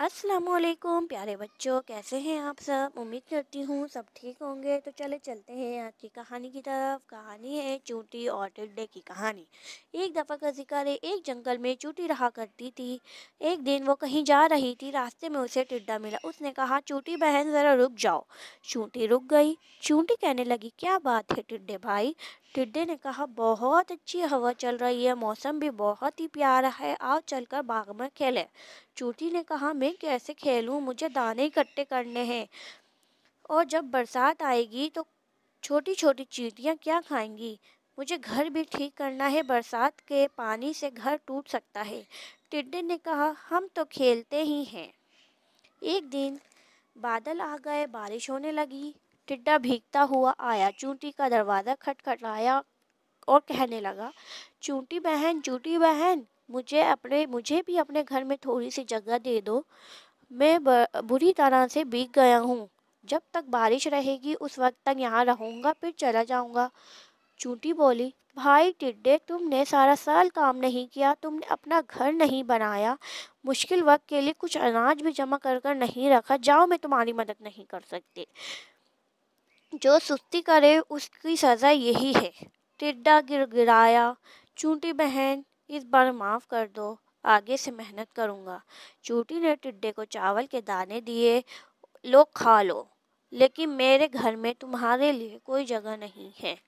असलकुम प्यारे बच्चों कैसे हैं आप सब उम्मीद करती हूँ सब ठीक होंगे तो चले चलते हैं आज की कहानी की तरफ कहानी है चूटी और टिड्डे की कहानी एक दफ़ा का जिक्र है एक जंगल में चूटी रहा करती थी एक दिन वो कहीं जा रही थी रास्ते में उसे टिड्डा मिला उसने कहा चूटी बहन ज़रा रुक जाओ चूटी रुक गई चूटी कहने लगी क्या बात है टिड्डे भाई टिड्डे ने कहा बहुत अच्छी हवा चल रही है मौसम भी बहुत ही प्यारा है आओ चल बाग में खेले चूटी ने कहा मैं मैं कैसे खेलूं मुझे दाने इकट्ठे करने हैं और जब बरसात आएगी तो छोटी छोटी चीटियाँ क्या खाएंगी मुझे घर भी ठीक करना है बरसात के पानी से घर टूट सकता है टिड्डे ने कहा हम तो खेलते ही हैं एक दिन बादल आ गए बारिश होने लगी टिड्डा भीगता हुआ आया चूंटी का दरवाज़ा खटखटाया और कहने लगा चूंटी बहन चूंटी बहन मुझे अपने मुझे भी अपने घर में थोड़ी सी जगह दे दो मैं बुरी तरह से बीग गया हूँ जब तक बारिश रहेगी उस वक्त तक यहाँ रहूँगा फिर चला जाऊँगा चूटी बोली भाई टिड्डे तुमने सारा साल काम नहीं किया तुमने अपना घर नहीं बनाया मुश्किल वक्त के लिए कुछ अनाज भी जमा कर कर नहीं रखा जाओ मैं तुम्हारी मदद नहीं कर सकती जो सुस्ती करे उसकी सज़ा यही है टिड्डा गिर गिराया चूंटी बहन इस बार माफ़ कर दो आगे से मेहनत करूँगा चूटी ने टिड्डे को चावल के दाने दिए लो खा लो लेकिन मेरे घर में तुम्हारे लिए कोई जगह नहीं है